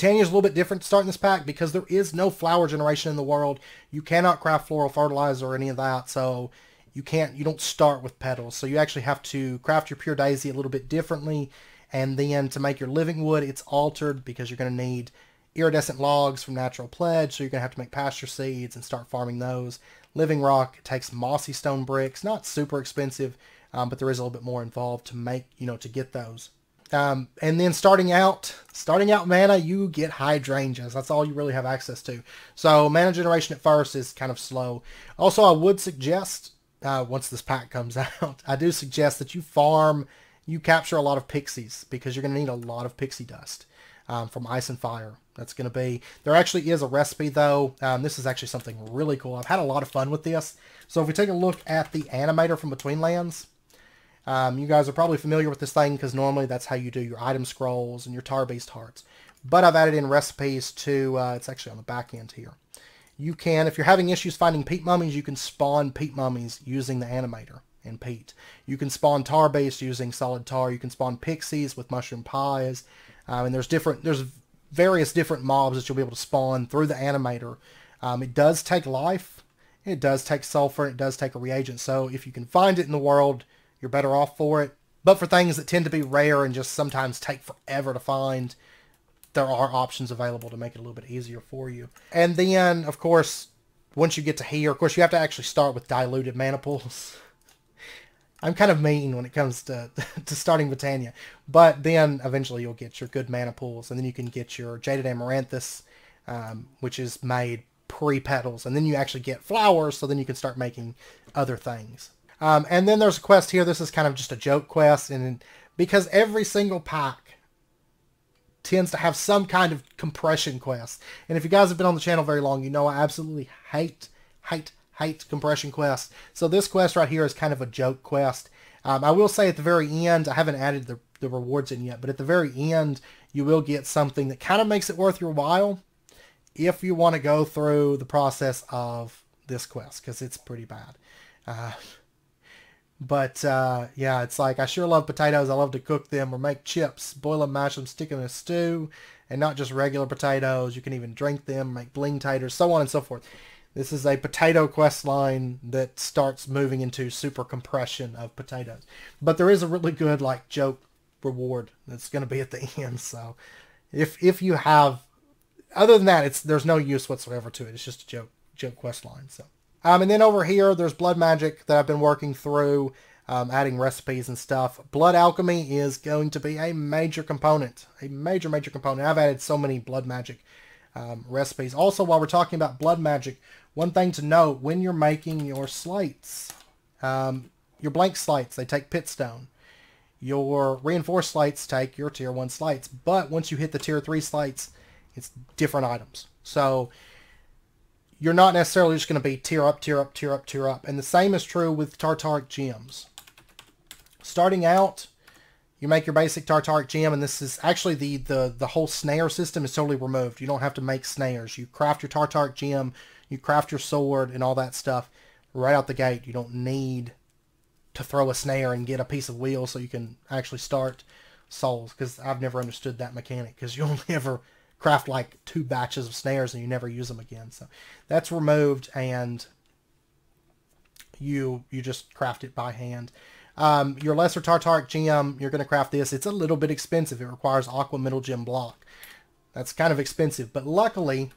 Britannia is a little bit different starting this pack because there is no flower generation in the world. You cannot craft floral fertilizer or any of that, so you can't you don't start with petals. So you actually have to craft your pure daisy a little bit differently. And then to make your living wood, it's altered because you're going to need iridescent logs from natural pledge, so you're going to have to make pasture seeds and start farming those. Living rock takes mossy stone bricks, not super expensive, um, but there is a little bit more involved to make, you know, to get those. Um, and then starting out, starting out mana, you get hydrangeas. That's all you really have access to. So mana generation at first is kind of slow. Also, I would suggest uh, once this pack comes out, I do suggest that you farm, you capture a lot of pixies because you're going to need a lot of pixie dust um, from Ice and Fire. That's going to be there. Actually, is a recipe though. Um, this is actually something really cool. I've had a lot of fun with this. So if we take a look at the animator from Between Lands. Um, you guys are probably familiar with this thing because normally that's how you do your item scrolls and your tar-based hearts. But I've added in recipes to, uh, it's actually on the back end here. You can, if you're having issues finding peat mummies, you can spawn peat mummies using the animator and peat. You can spawn tar-based using solid tar. You can spawn pixies with mushroom pies. Um, and there's different, there's various different mobs that you'll be able to spawn through the animator. Um, it does take life. It does take sulfur. It does take a reagent. So if you can find it in the world, you're better off for it. But for things that tend to be rare and just sometimes take forever to find, there are options available to make it a little bit easier for you. And then, of course, once you get to here, of course, you have to actually start with diluted maniples. I'm kind of mean when it comes to, to starting Britannia, but then eventually you'll get your good maniples, and then you can get your Jaded Amaranthus, um, which is made pre-petals, and then you actually get flowers, so then you can start making other things. Um, and then there's a quest here. This is kind of just a joke quest, and because every single pack tends to have some kind of compression quest. And if you guys have been on the channel very long, you know I absolutely hate, hate, hate compression quests. So this quest right here is kind of a joke quest. Um, I will say at the very end, I haven't added the, the rewards in yet, but at the very end, you will get something that kind of makes it worth your while if you want to go through the process of this quest, because it's pretty bad. Uh, but uh, yeah, it's like I sure love potatoes. I love to cook them or make chips, boil them, mash them, stick them in a stew, and not just regular potatoes. You can even drink them, make bling taters, so on and so forth. This is a potato quest line that starts moving into super compression of potatoes. But there is a really good like joke reward that's going to be at the end. So if if you have, other than that, it's there's no use whatsoever to it. It's just a joke joke quest line. So. Um, and then over here, there's Blood Magic that I've been working through, um, adding recipes and stuff. Blood Alchemy is going to be a major component, a major, major component. I've added so many Blood Magic um, recipes. Also, while we're talking about Blood Magic, one thing to note, when you're making your slates, um, your blank slates, they take Pitstone. Your reinforced slates take your tier 1 slates. But once you hit the tier 3 slates, it's different items. So you're not necessarily just going to be tier up, tier up, tier up, tier up. And the same is true with Tartaric Gems. Starting out, you make your basic Tartaric Gem, and this is actually the, the, the whole snare system is totally removed. You don't have to make snares. You craft your Tartaric Gem, you craft your sword, and all that stuff right out the gate. You don't need to throw a snare and get a piece of wheel so you can actually start souls, because I've never understood that mechanic, because you will never craft like two batches of snares and you never use them again. So that's removed and you you just craft it by hand. Um, your lesser tartaric gem, you're going to craft this. It's a little bit expensive. It requires aqua middle gem block. That's kind of expensive, but luckily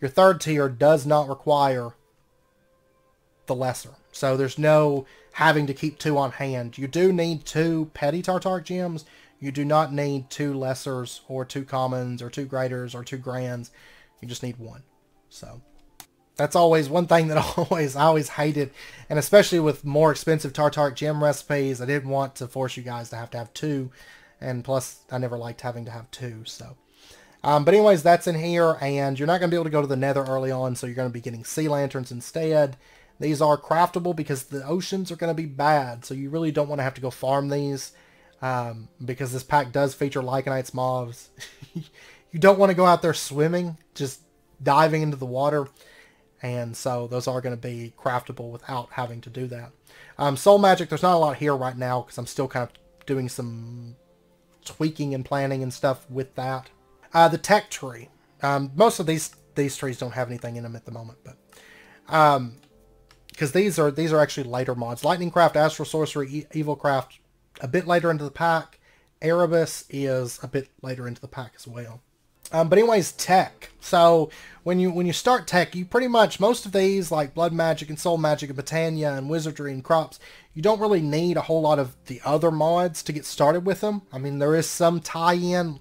your third tier does not require the lesser. So there's no having to keep two on hand. You do need two petty tartaric gems. You do not need two lessers or two commons or two graders or two grands. You just need one. So that's always one thing that I always I always hated, and especially with more expensive tartaric gem recipes, I didn't want to force you guys to have to have two, and plus I never liked having to have two. So, um, but anyways, that's in here, and you're not going to be able to go to the Nether early on, so you're going to be getting sea lanterns instead. These are craftable because the oceans are going to be bad, so you really don't want to have to go farm these um, because this pack does feature Lycanites mobs. you don't want to go out there swimming, just diving into the water. And so those are going to be craftable without having to do that. Um, Soul Magic, there's not a lot here right now because I'm still kind of doing some tweaking and planning and stuff with that. Uh, the tech tree. Um, most of these these trees don't have anything in them at the moment, but because um, these are these are actually later mods. Lightning Craft, Astral Sorcery, e Evil Craft, a bit later into the pack. Erebus is a bit later into the pack as well. Um, but anyways, tech. So when you when you start tech, you pretty much most of these like blood magic and soul magic and Britannia and wizardry and crops, you don't really need a whole lot of the other mods to get started with them. I mean, there is some tie-in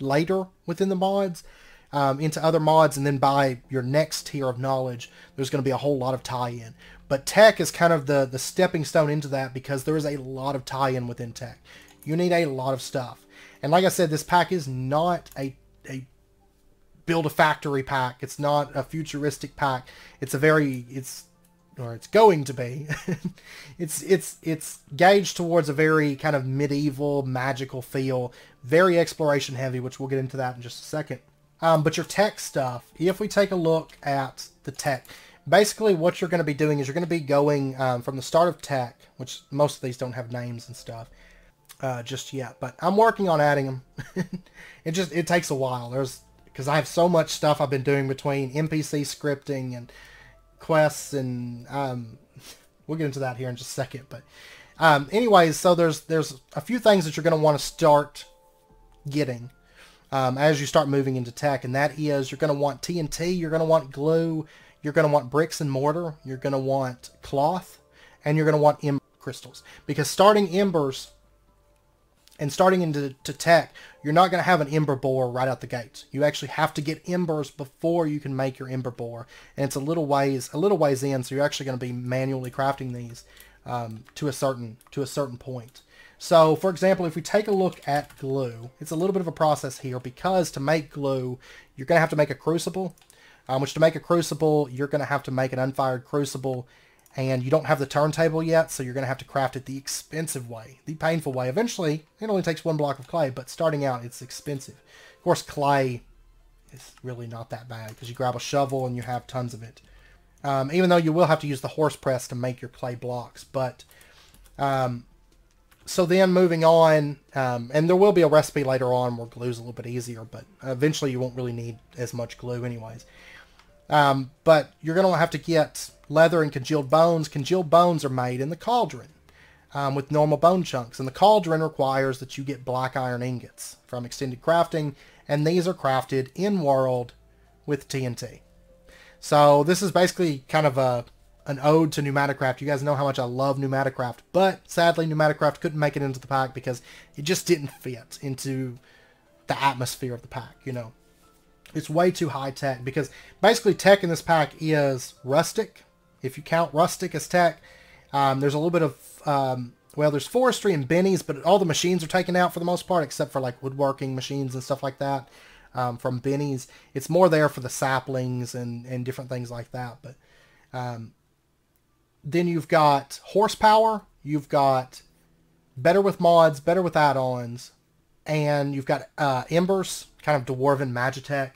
later within the mods um, into other mods, and then by your next tier of knowledge, there's going to be a whole lot of tie-in. But tech is kind of the, the stepping stone into that because there is a lot of tie-in within tech. You need a lot of stuff. And like I said, this pack is not a, a build a factory pack. It's not a futuristic pack. It's a very, it's or it's going to be. it's it's it's gauged towards a very kind of medieval, magical feel, very exploration heavy, which we'll get into that in just a second. Um, but your tech stuff, if we take a look at the tech, basically what you're going to be doing is you're going to be going um, from the start of tech, which most of these don't have names and stuff uh, just yet, but I'm working on adding them. it just it takes a while. There's because I have so much stuff I've been doing between NPC scripting and quests, and um, we'll get into that here in just a second. But um, anyways, so there's there's a few things that you're going to want to start getting. Um, as you start moving into tech, and that is you're going to want TNT, you're going to want glue, you're going to want bricks and mortar. You're going to want cloth. And you're going to want ember crystals. Because starting embers and starting into to tech, you're not going to have an ember bore right out the gates. You actually have to get embers before you can make your ember bore, and it's a little ways a little ways in. So you're actually going to be manually crafting these um, to a certain to a certain point. So, for example, if we take a look at glue, it's a little bit of a process here because to make glue, you're going to have to make a crucible, um, which to make a crucible, you're going to have to make an unfired crucible, and you don't have the turntable yet, so you're going to have to craft it the expensive way, the painful way. Eventually, it only takes one block of clay, but starting out, it's expensive. Of course, clay is really not that bad because you grab a shovel and you have tons of it. Um, even though you will have to use the horse press to make your clay blocks, but um, so then moving on, um, and there will be a recipe later on where glue's a little bit easier, but eventually you won't really need as much glue anyways. Um, but you're going to have to get leather and congealed bones. Congealed bones are made in the cauldron um, with normal bone chunks. And the cauldron requires that you get black iron ingots from extended crafting. And these are crafted in world with TNT. So this is basically kind of a an ode to Pneumaticraft. You guys know how much I love Pneumaticraft, but sadly Pneumaticraft couldn't make it into the pack because it just didn't fit into the atmosphere of the pack, you know. It's way too high tech because basically tech in this pack is rustic. If you count rustic as tech, um, there's a little bit of, um, well, there's forestry and bennies, but all the machines are taken out for the most part, except for like woodworking machines and stuff like that um, from bennies. It's more there for the saplings and, and different things like that. But um, then you've got horsepower, you've got better with mods, better with add-ons, and you've got uh, embers, kind of dwarven magitech.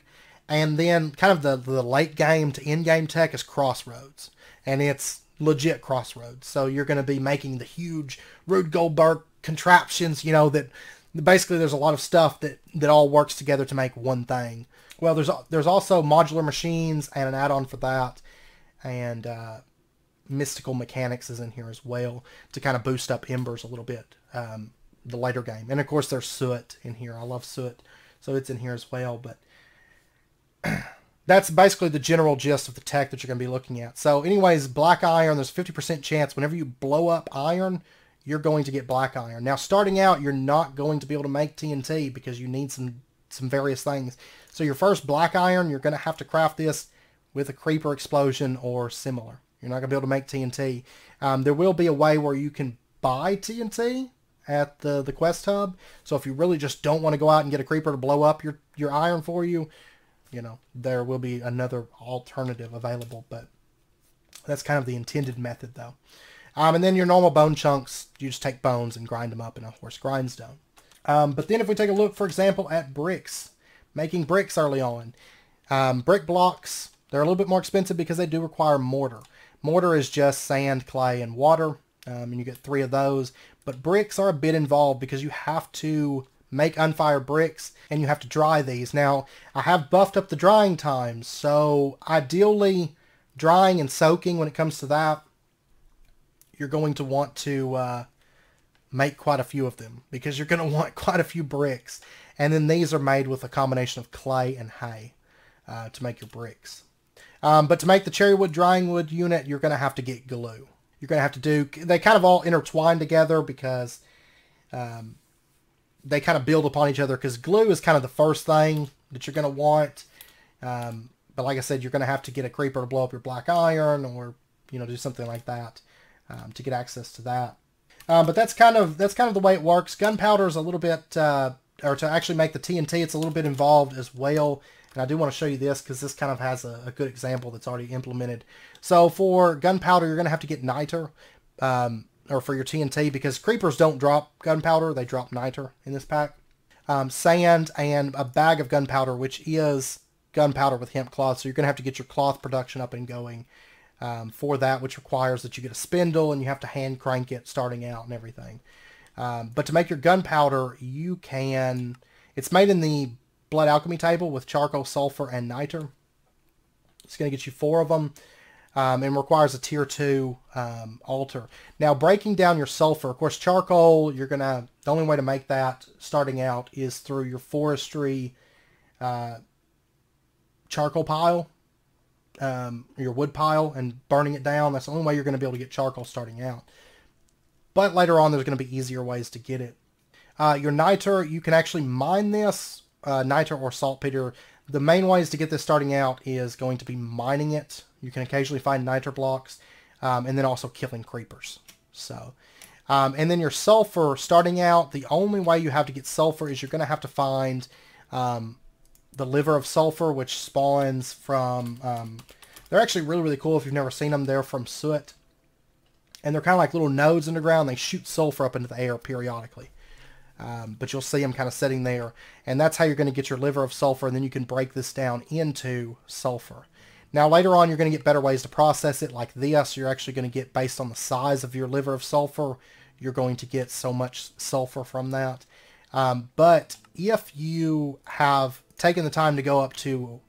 And then kind of the, the late game to end game tech is Crossroads. And it's legit Crossroads. So you're going to be making the huge Rude Goldberg contraptions, you know, that basically there's a lot of stuff that, that all works together to make one thing. Well, there's there's also modular machines and an add-on for that. And uh, mystical mechanics is in here as well to kind of boost up embers a little bit um, the later game and of course there's soot in here i love soot so it's in here as well but that's basically the general gist of the tech that you're going to be looking at. So anyways, black iron, there's 50% chance whenever you blow up iron, you're going to get black iron. Now, starting out, you're not going to be able to make TNT because you need some, some various things. So your first black iron, you're going to have to craft this with a creeper explosion or similar. You're not going to be able to make TNT. Um, there will be a way where you can buy TNT at the, the quest hub. So if you really just don't want to go out and get a creeper to blow up your, your iron for you, you know, there will be another alternative available, but that's kind of the intended method though. Um, and then your normal bone chunks, you just take bones and grind them up in a horse grindstone. Um, but then if we take a look, for example, at bricks, making bricks early on. Um, brick blocks, they're a little bit more expensive because they do require mortar. Mortar is just sand, clay, and water, um, and you get three of those. But bricks are a bit involved because you have to make unfired bricks, and you have to dry these. Now, I have buffed up the drying times, so ideally drying and soaking when it comes to that, you're going to want to uh, make quite a few of them because you're going to want quite a few bricks. And then these are made with a combination of clay and hay uh, to make your bricks. Um, but to make the cherry wood drying wood unit, you're going to have to get glue. You're going to have to do, they kind of all intertwine together because um, they kind of build upon each other because glue is kind of the first thing that you're going to want. Um, but like I said, you're going to have to get a creeper to blow up your black iron or, you know, do something like that um, to get access to that. Um, but that's kind of that's kind of the way it works. Gunpowder is a little bit, uh, or to actually make the TNT, it's a little bit involved as well. And I do want to show you this because this kind of has a, a, good example that's already implemented. So for gunpowder, you're going to have to get niter. Um, or for your TNT because creepers don't drop gunpowder. They drop niter in this pack. Um, sand and a bag of gunpowder, which is gunpowder with hemp cloth. So you're going to have to get your cloth production up and going um, for that, which requires that you get a spindle and you have to hand crank it starting out and everything. Um, but to make your gunpowder, you can... It's made in the blood alchemy table with charcoal, sulfur, and niter. It's going to get you four of them um, and requires a tier two um, altar. Now, breaking down your sulfur, of course, charcoal. You're gonna the only way to make that starting out is through your forestry uh, charcoal pile, um, your wood pile, and burning it down. That's the only way you're gonna be able to get charcoal starting out. But later on, there's gonna be easier ways to get it. Uh, your niter, you can actually mine this uh, niter or saltpeter. The main ways to get this starting out is going to be mining it you can occasionally find niter blocks, um, and then also killing creepers. So, um, and then your sulfur, starting out, the only way you have to get sulfur is you're going to have to find um, the liver of sulfur, which spawns from... Um, they're actually really, really cool if you've never seen them. They're from soot. And they're kind of like little nodes underground. They shoot sulfur up into the air periodically. Um, but you'll see them kind of sitting there. And that's how you're going to get your liver of sulfur. And then you can break this down into sulfur. Now later on you're going to get better ways to process it like this. You're actually going to get based on the size of your liver of sulfur, you're going to get so much sulfur from that. Um, but if you have taken the time to go up to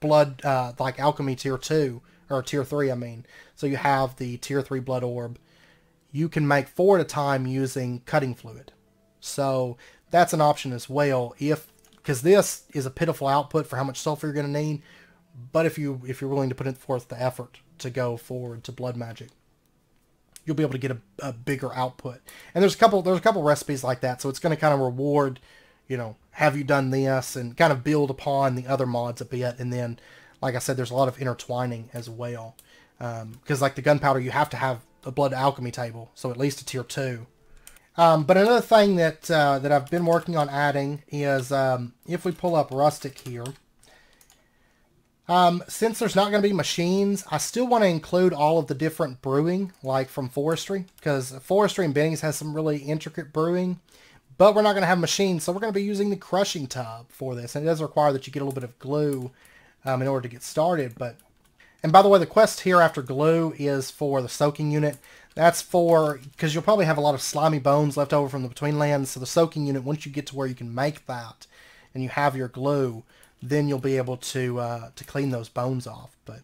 blood, uh, like alchemy tier 2, or tier 3 I mean, so you have the tier 3 blood orb, you can make four at a time using cutting fluid. So that's an option as well if, because this is a pitiful output for how much sulfur you're going to need, but if you if you're willing to put forth the effort to go forward to blood magic, you'll be able to get a, a bigger output. And there's a couple there's a couple recipes like that, so it's going to kind of reward, you know, have you done this and kind of build upon the other mods a bit. And then, like I said, there's a lot of intertwining as well, because um, like the gunpowder, you have to have a blood alchemy table, so at least a tier two. Um, but another thing that uh, that I've been working on adding is um, if we pull up rustic here. Um, since there's not going to be machines, I still want to include all of the different brewing, like from forestry, because forestry and Bennings has some really intricate brewing, but we're not going to have machines, so we're going to be using the crushing tub for this, and it does require that you get a little bit of glue um, in order to get started, but... And by the way, the quest here after glue is for the soaking unit. That's for, because you'll probably have a lot of slimy bones left over from the betweenlands, so the soaking unit, once you get to where you can make that, and you have your glue, then you'll be able to uh, to clean those bones off. But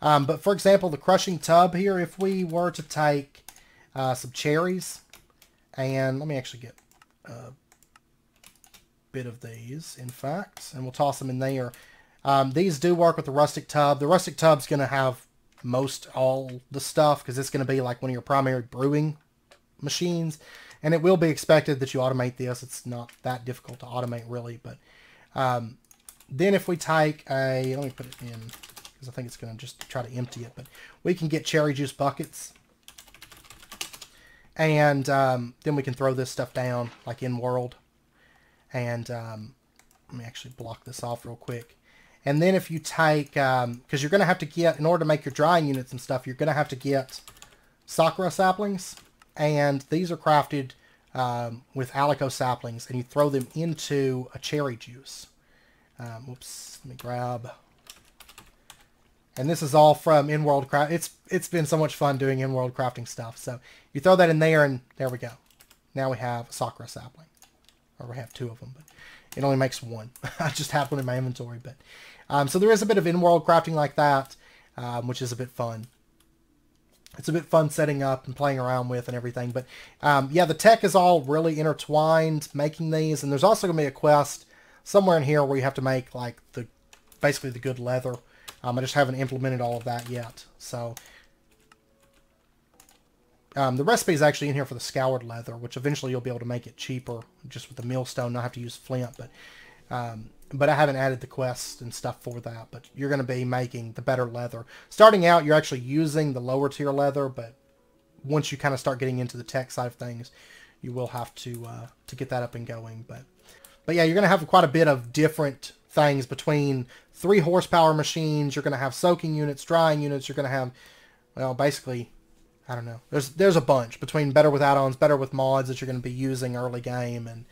um, but for example, the crushing tub here, if we were to take uh, some cherries, and let me actually get a bit of these, in fact, and we'll toss them in there. Um, these do work with the rustic tub. The rustic tub's going to have most all the stuff because it's going to be like one of your primary brewing machines. And it will be expected that you automate this. It's not that difficult to automate, really, but um, then if we take a, let me put it in, because I think it's going to just try to empty it, but we can get cherry juice buckets. And um, then we can throw this stuff down, like in world. And um, let me actually block this off real quick. And then if you take, because um, you're going to have to get, in order to make your drying units and stuff, you're going to have to get sakura saplings. And these are crafted um, with alico saplings. And you throw them into a cherry juice. Um, whoops, let me grab. And this is all from in-world craft. It's it's been so much fun doing in-world crafting stuff. So you throw that in there, and there we go. Now we have a Sakura sapling, or we have two of them, but it only makes one. I just have one in my inventory, but um, so there is a bit of in-world crafting like that, um, which is a bit fun. It's a bit fun setting up and playing around with and everything, but um, yeah, the tech is all really intertwined making these, and there's also going to be a quest somewhere in here where you have to make like the basically the good leather. Um, I just haven't implemented all of that yet. So um, the recipe is actually in here for the scoured leather, which eventually you'll be able to make it cheaper just with the millstone, not have to use flint. But um, but I haven't added the quests and stuff for that. But you're going to be making the better leather. Starting out, you're actually using the lower tier leather, but once you kind of start getting into the tech side of things, you will have to uh, to get that up and going. But but yeah, you're going to have quite a bit of different things between three horsepower machines. You're going to have soaking units, drying units. You're going to have, well, basically, I don't know. There's there's a bunch between better with add-ons, better with mods that you're going to be using early game, and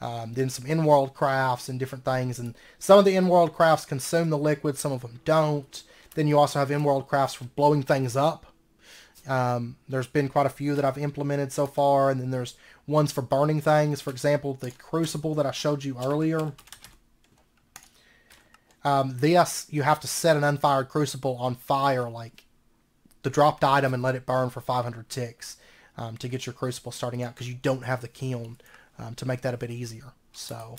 um, then some in-world crafts and different things. And some of the in-world crafts consume the liquid, some of them don't. Then you also have in-world crafts for blowing things up um, there's been quite a few that I've implemented so far, and then there's ones for burning things. For example, the crucible that I showed you earlier. Um, this, you have to set an unfired crucible on fire, like the dropped item, and let it burn for 500 ticks um, to get your crucible starting out, because you don't have the kiln um, to make that a bit easier. So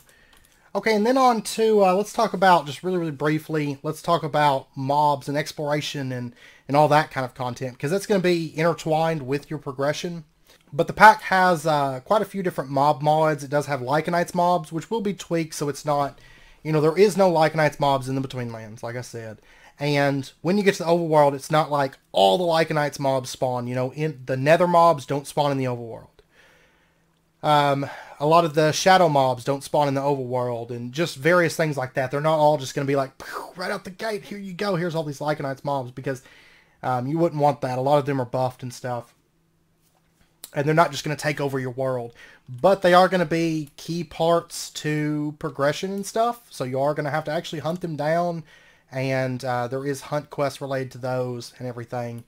Okay, and then on to, uh, let's talk about, just really, really briefly, let's talk about mobs and exploration and, and all that kind of content, because that's going to be intertwined with your progression. But the pack has uh, quite a few different mob mods. It does have Lycanites mobs, which will be tweaked, so it's not, you know, there is no Lycanites mobs in the Betweenlands, like I said. And when you get to the overworld, it's not like all the Lycanites mobs spawn. You know, in the Nether mobs don't spawn in the overworld. Um, a lot of the shadow mobs don't spawn in the overworld and just various things like that. They're not all just going to be like, right out the gate, here you go, here's all these Lycanites mobs because um, you wouldn't want that. A lot of them are buffed and stuff. And they're not just going to take over your world. But they are going to be key parts to progression and stuff. So you are going to have to actually hunt them down. And uh, there is hunt quests related to those and everything.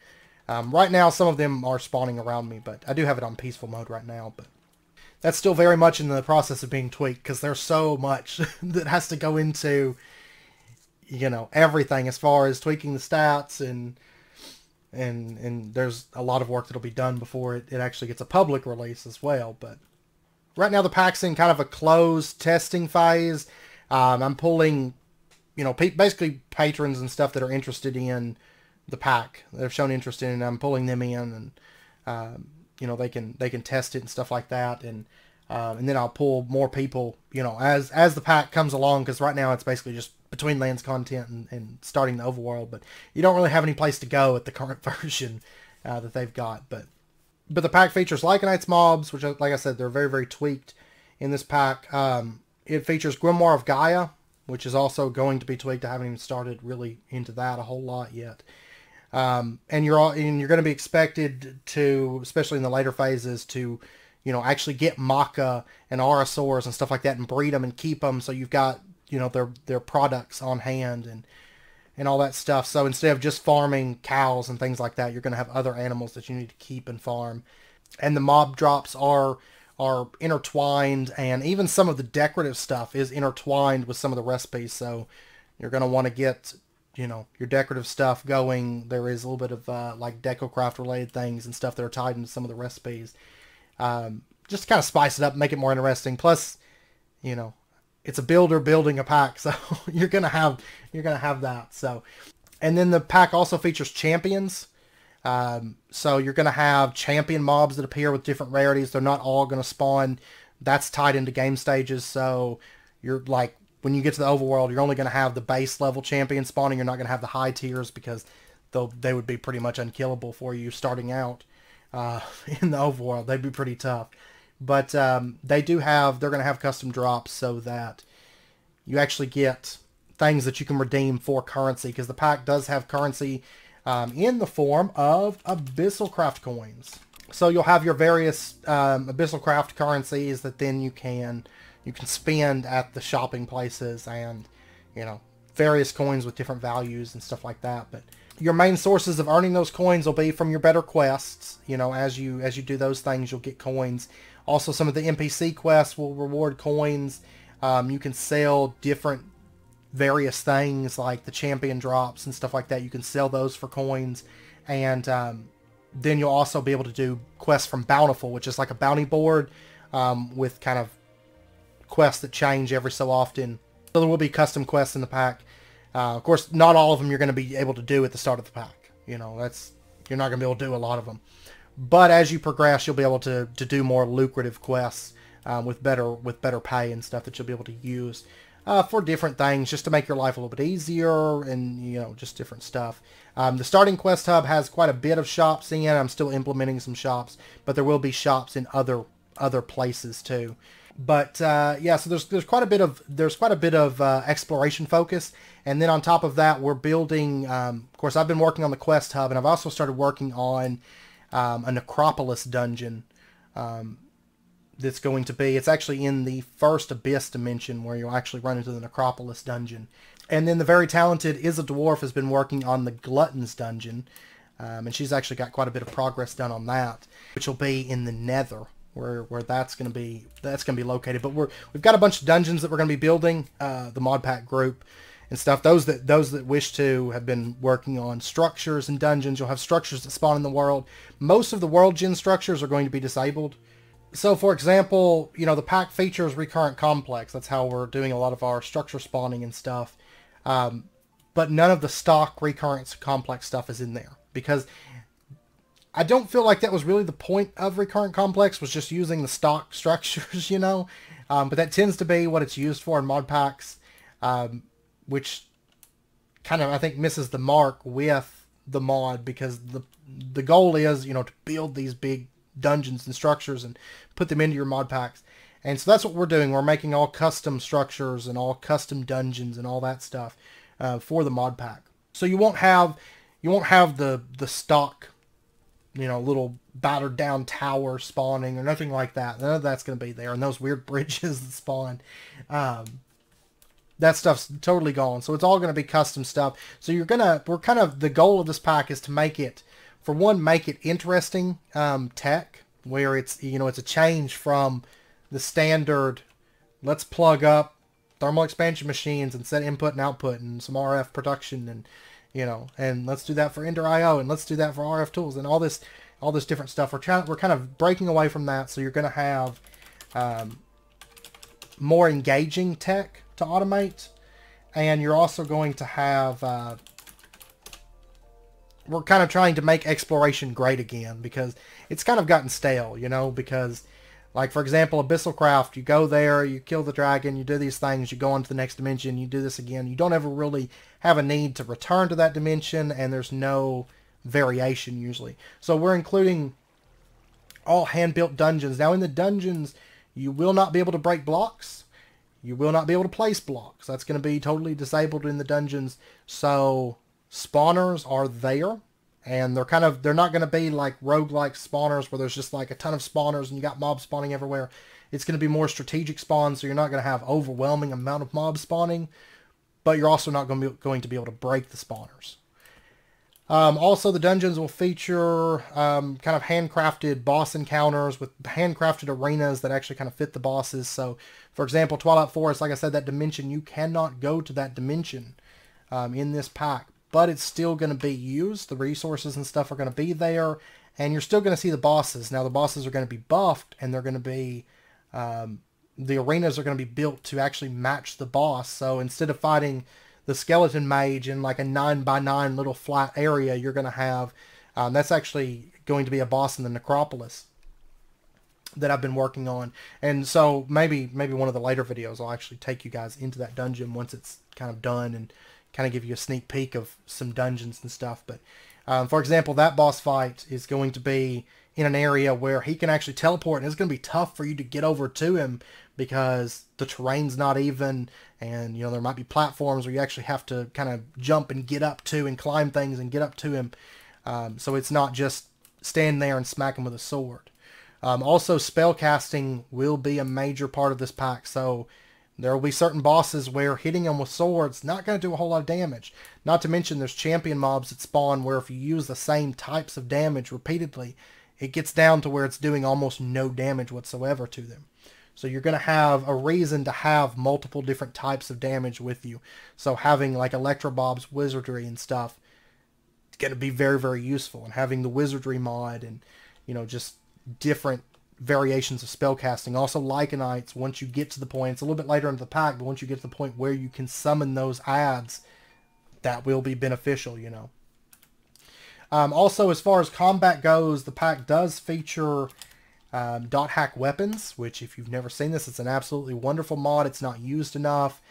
Um, right now, some of them are spawning around me, but I do have it on peaceful mode right now. But that's still very much in the process of being tweaked because there's so much that has to go into you know everything as far as tweaking the stats and and and there's a lot of work that'll be done before it, it actually gets a public release as well but right now the pack's in kind of a closed testing phase um, i'm pulling you know basically patrons and stuff that are interested in the pack that have shown interest in and i'm pulling them in and um, you know they can they can test it and stuff like that and um, and then I'll pull more people you know as as the pack comes along because right now it's basically just between lands content and, and starting the overworld but you don't really have any place to go at the current version uh, that they've got but but the pack features Lycanites mobs which like I said they're very very tweaked in this pack um, it features Grimoire of Gaia which is also going to be tweaked I haven't even started really into that a whole lot yet um, and you're all and you're going to be expected to, especially in the later phases, to you know actually get maca and arasaurs and stuff like that and breed them and keep them so you've got you know their their products on hand and and all that stuff. So instead of just farming cows and things like that, you're going to have other animals that you need to keep and farm. And the mob drops are are intertwined, and even some of the decorative stuff is intertwined with some of the recipes. So you're going to want to get you know your decorative stuff going. There is a little bit of uh, like DecoCraft related things and stuff that are tied into some of the recipes. Um, just kind of spice it up, make it more interesting. Plus, you know, it's a builder building a pack, so you're gonna have you're gonna have that. So, and then the pack also features champions. Um, so you're gonna have champion mobs that appear with different rarities. They're not all gonna spawn. That's tied into game stages. So you're like when you get to the overworld, you're only going to have the base level champion spawning. You're not going to have the high tiers because they'll, they would be pretty much unkillable for you starting out uh, in the overworld. They'd be pretty tough. But um, they do have, they're going to have custom drops so that you actually get things that you can redeem for currency because the pack does have currency um, in the form of Abyssal Craft coins. So you'll have your various um, Abyssal Craft currencies that then you can you can spend at the shopping places and, you know, various coins with different values and stuff like that. But your main sources of earning those coins will be from your better quests. You know, as you as you do those things, you'll get coins. Also, some of the NPC quests will reward coins. Um, you can sell different various things like the champion drops and stuff like that. You can sell those for coins, and um, then you'll also be able to do quests from Bountiful, which is like a bounty board um, with kind of quests that change every so often. So there will be custom quests in the pack. Uh, of course, not all of them you're going to be able to do at the start of the pack. You know, that's you're not going to be able to do a lot of them. But as you progress, you'll be able to, to do more lucrative quests uh, with better with better pay and stuff that you'll be able to use uh, for different things, just to make your life a little bit easier and you know just different stuff. Um, the starting quest hub has quite a bit of shops in. I'm still implementing some shops, but there will be shops in other other places too but uh, yeah, so there's there's quite a bit of there's quite a bit of uh, exploration focus, and then on top of that, we're building. Um, of course, I've been working on the quest hub, and I've also started working on um, a necropolis dungeon. Um, that's going to be it's actually in the first abyss dimension where you'll actually run into the necropolis dungeon and then the very talented is a dwarf has been working on the gluttons dungeon um, and she's actually got quite a bit of progress done on that which will be in the nether where where that's going to be that's going to be located. But we're we've got a bunch of dungeons that we're going to be building. Uh, the mod pack group and stuff. Those that those that wish to have been working on structures and dungeons. You'll have structures that spawn in the world. Most of the world gen structures are going to be disabled. So for example, you know the pack features recurrent complex. That's how we're doing a lot of our structure spawning and stuff. Um, but none of the stock recurrence complex stuff is in there because I don't feel like that was really the point of Recurrent Complex, was just using the stock structures, you know? Um, but that tends to be what it's used for in mod packs, um, which kind of, I think, misses the mark with the mod because the, the goal is, you know, to build these big dungeons and structures and put them into your mod packs. And so that's what we're doing. We're making all custom structures and all custom dungeons and all that stuff uh, for the mod pack. So you won't have you won't have the the stock you know, little battered down tower spawning or nothing like that. None of that's going to be there. And those weird bridges that spawn. Um, that stuff's totally gone. So it's all going to be custom stuff. So you're going to, we're kind of, the goal of this pack is to make it, for one, make it interesting um, tech where it's, you know, it's a change from the standard, let's plug up thermal expansion machines and set input and output and some RF production and you know, and let's do that for Ender IO, and let's do that for RF Tools, and all this, all this different stuff. We're trying, we're kind of breaking away from that, so you're going to have um, more engaging tech to automate, and you're also going to have. Uh, we're kind of trying to make exploration great again because it's kind of gotten stale, you know, because like, for example, Abyssal Craft, you go there, you kill the dragon, you do these things, you go into the next dimension, you do this again. You don't ever really have a need to return to that dimension, and there's no variation usually. So we're including all hand-built dungeons. Now, in the dungeons, you will not be able to break blocks. You will not be able to place blocks. That's going to be totally disabled in the dungeons. So spawners are there and they're kind of they're not going to be like rogue-like spawners where there's just like a ton of spawners and you got mobs spawning everywhere it's going to be more strategic spawns so you're not going to have overwhelming amount of mob spawning but you're also not going to be, going to be able to break the spawners um, also the dungeons will feature um, kind of handcrafted boss encounters with handcrafted arenas that actually kind of fit the bosses so for example twilight forest like i said that dimension you cannot go to that dimension um, in this pack but it's still going to be used. The resources and stuff are going to be there, and you're still going to see the bosses. Now, the bosses are going to be buffed, and they're going to be... Um, the arenas are going to be built to actually match the boss. So instead of fighting the skeleton mage in like a nine by nine little flat area, you're going to have um, that's actually going to be a boss in the necropolis that I've been working on. And so maybe maybe one of the later videos I'll actually take you guys into that dungeon once it's kind of done and kind of give you a sneak peek of some dungeons and stuff. But um, for example, that boss fight is going to be in an area where he can actually teleport, and it's going to be tough for you to get over to him because the terrain's not even, and you know there might be platforms where you actually have to kind of jump and get up to and climb things and get up to him. Um, so it's not just stand there and smack him with a sword. Um, also, spell casting will be a major part of this pack, so there will be certain bosses where hitting them with swords not going to do a whole lot of damage. Not to mention there's champion mobs that spawn where if you use the same types of damage repeatedly, it gets down to where it's doing almost no damage whatsoever to them. So you're going to have a reason to have multiple different types of damage with you. So having like Electrobob's wizardry and stuff is going to be very, very useful. And having the wizardry mod and, you know, just different variations of spellcasting. Also, Lycanites, once you get to the point, it's a little bit later into the pack, but once you get to the point where you can summon those ads, that will be beneficial, you know. Um, also, as far as combat goes, the pack does feature um, dot hack weapons, which if you've never seen this, it's an absolutely wonderful mod. It's not used enough.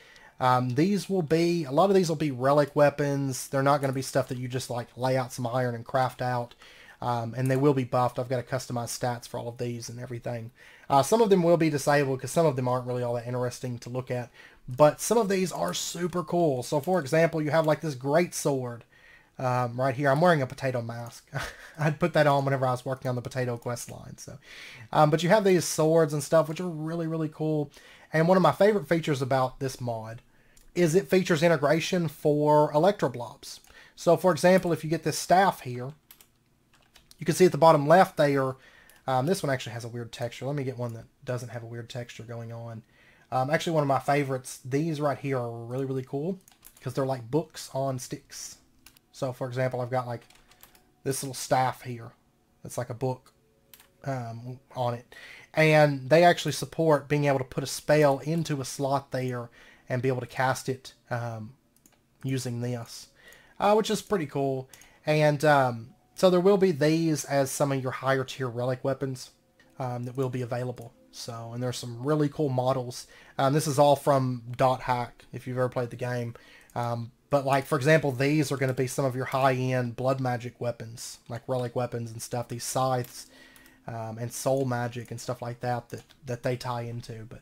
Um, these will be, a lot of these will be relic weapons. They're not going to be stuff that you just like lay out some iron and craft out. Um, and they will be buffed. I've got to customize stats for all of these and everything. Uh, some of them will be disabled because some of them aren't really all that interesting to look at. But some of these are super cool. So for example, you have like this great sword um, right here. I'm wearing a potato mask. I'd put that on whenever I was working on the potato quest line. So, um, But you have these swords and stuff, which are really, really cool. And one of my favorite features about this mod is it features integration for electroblobs. So for example, if you get this staff here, you can see at the bottom left there, um, this one actually has a weird texture. Let me get one that doesn't have a weird texture going on. Um, actually, one of my favorites, these right here are really, really cool because they're like books on sticks. So, for example, I've got like this little staff here. It's like a book um, on it. And they actually support being able to put a spell into a slot there and be able to cast it um, using this, uh, which is pretty cool. And um, so there will be these as some of your higher tier relic weapons um, that will be available. So, and there's some really cool models. Um, this is all from Dot Hack, if you've ever played the game. Um, but like, for example, these are going to be some of your high-end blood magic weapons, like relic weapons and stuff. These scythes um, and soul magic and stuff like that that, that they tie into. But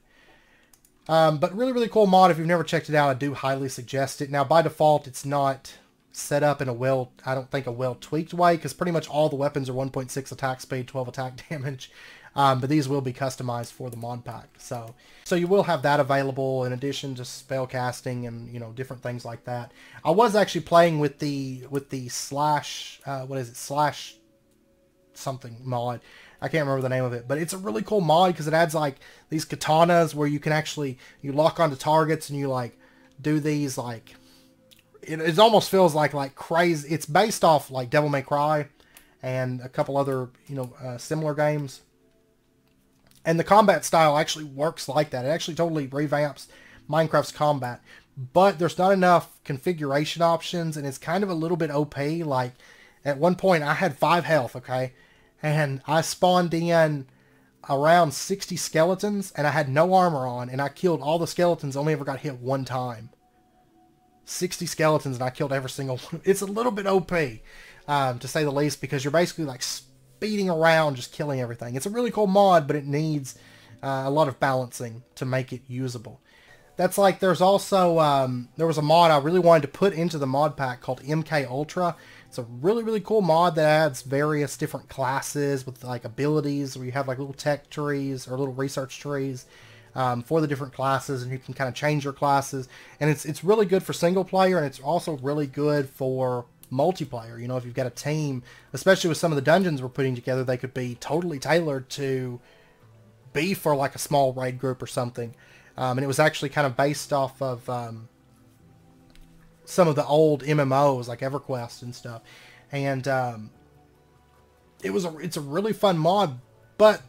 um, but really, really cool mod. If you've never checked it out, I do highly suggest it. Now, by default, it's not set up in a well, I don't think a well tweaked way because pretty much all the weapons are 1.6 attack speed, 12 attack damage. Um, but these will be customized for the mod pack. So, so you will have that available in addition to spell casting and you know different things like that. I was actually playing with the with the slash uh, what is it slash something mod. I can't remember the name of it, but it's a really cool mod because it adds like these katanas where you can actually you lock onto targets and you like do these like it, it almost feels like like crazy. It's based off like Devil May Cry and a couple other you know uh, similar games. And the combat style actually works like that. It actually totally revamps Minecraft's combat, but there's not enough configuration options, and it's kind of a little bit OP. Like at one point, I had five health, okay, and I spawned in around 60 skeletons and I had no armor on and I killed all the skeletons only ever got hit one time 60 skeletons and I killed every single one. It's a little bit OP, um, to say the least, because you're basically like speeding around just killing everything. It's a really cool mod, but it needs uh, a lot of balancing to make it usable. That's like, there's also, um, there was a mod I really wanted to put into the mod pack called MK Ultra. It's a really, really cool mod that adds various different classes with like abilities where you have like little tech trees or little research trees um, for the different classes, and you can kind of change your classes. And it's it's really good for single player, and it's also really good for multiplayer. You know, if you've got a team, especially with some of the dungeons we're putting together, they could be totally tailored to be for like a small raid group or something. Um, and it was actually kind of based off of um, some of the old MMOs like EverQuest and stuff. And um, it was a, it's a really fun mod, but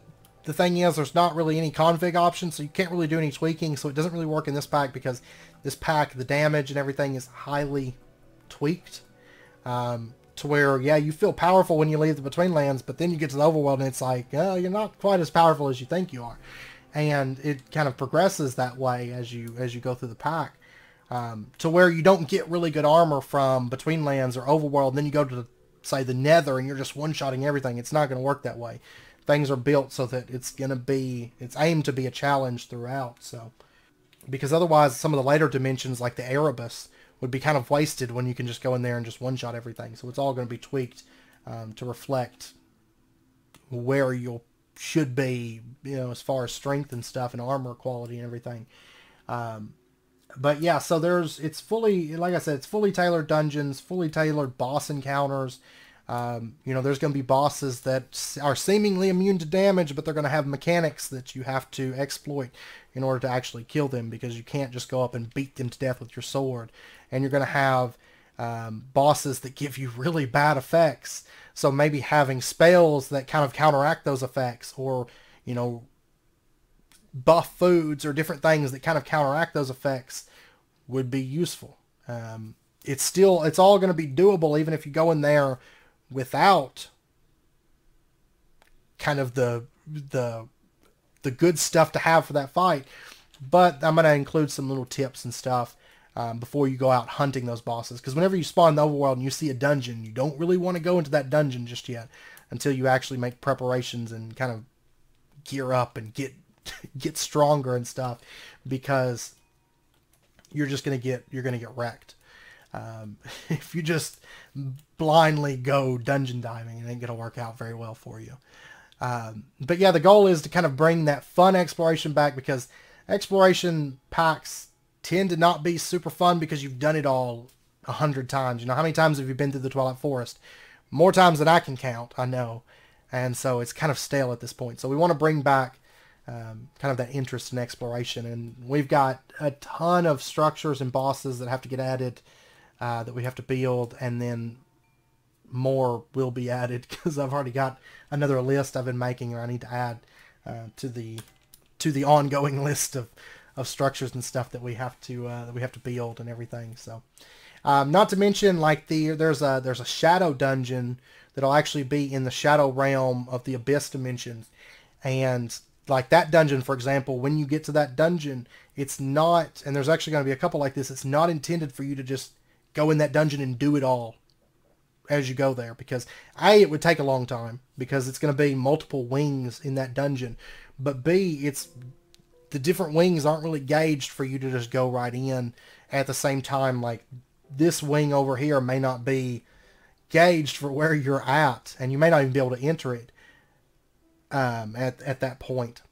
the thing is, there's not really any config options, so you can't really do any tweaking, so it doesn't really work in this pack because this pack, the damage and everything is highly tweaked. Um, to where, yeah, you feel powerful when you leave the between lands, but then you get to the overworld and it's like, oh, you're not quite as powerful as you think you are. And it kind of progresses that way as you as you go through the pack. Um, to where you don't get really good armor from between lands or overworld, and then you go to, the, say, the nether and you're just one-shotting everything. It's not going to work that way things are built so that it's going to be, it's aimed to be a challenge throughout. So, because otherwise some of the later dimensions like the Erebus would be kind of wasted when you can just go in there and just one-shot everything. So it's all going to be tweaked um, to reflect where you should be, you know, as far as strength and stuff and armor quality and everything. Um, but yeah, so there's it's fully like I said, it's fully tailored dungeons, fully tailored boss encounters, um, you know, there's going to be bosses that are seemingly immune to damage, but they're going to have mechanics that you have to exploit in order to actually kill them because you can't just go up and beat them to death with your sword. And you're going to have um, bosses that give you really bad effects. So maybe having spells that kind of counteract those effects or, you know, buff foods or different things that kind of counteract those effects would be useful. Um, it's still, it's all going to be doable even if you go in there without kind of the the the good stuff to have for that fight. But I'm going to include some little tips and stuff um, before you go out hunting those bosses. Because whenever you spawn the overworld and you see a dungeon, you don't really want to go into that dungeon just yet until you actually make preparations and kind of gear up and get get stronger and stuff because you're just going to get you're going to get wrecked. Um, if you just blindly go dungeon diving. It ain't going to work out very well for you. Um, but yeah, the goal is to kind of bring that fun exploration back because exploration packs tend to not be super fun because you've done it all a hundred times. You know, how many times have you been through the Twilight Forest? More times than I can count, I know. And so it's kind of stale at this point. So we want to bring back um, kind of that interest in exploration. And we've got a ton of structures and bosses that have to get added, uh, that we have to build, and then more will be added because I've already got another list I've been making or I need to add uh, to the to the ongoing list of, of structures and stuff that we have to uh, that we have to build and everything. So, um, not to mention like the there's a there's a shadow dungeon that'll actually be in the shadow realm of the abyss dimensions, and like that dungeon for example, when you get to that dungeon, it's not and there's actually going to be a couple like this. It's not intended for you to just go in that dungeon and do it all as you go there because a it would take a long time because it's going to be multiple wings in that dungeon, but b it's the different wings aren't really gauged for you to just go right in at the same time. Like this wing over here may not be gauged for where you're at, and you may not even be able to enter it um, at at that point.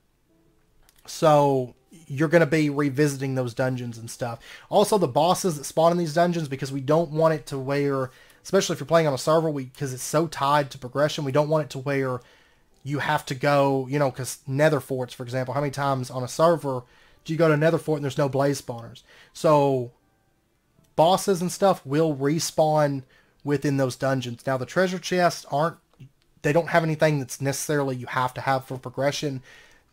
So you're going to be revisiting those dungeons and stuff. Also, the bosses that spawn in these dungeons because we don't want it to where especially if you're playing on a server, we because it's so tied to progression, we don't want it to where you have to go, you know, because nether forts, for example, how many times on a server do you go to nether fort and there's no blaze spawners? So bosses and stuff will respawn within those dungeons. Now the treasure chests aren't, they don't have anything that's necessarily you have to have for progression.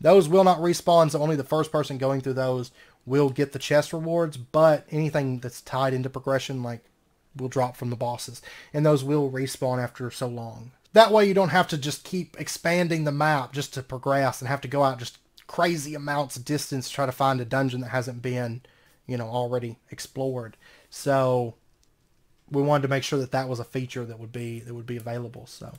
Those will not respawn, so only the first person going through those will get the chest rewards, but anything that's tied into progression, like will drop from the bosses, and those will respawn after so long. That way you don't have to just keep expanding the map just to progress and have to go out just crazy amounts of distance to try to find a dungeon that hasn't been, you know, already explored. So we wanted to make sure that that was a feature that would be that would be available. So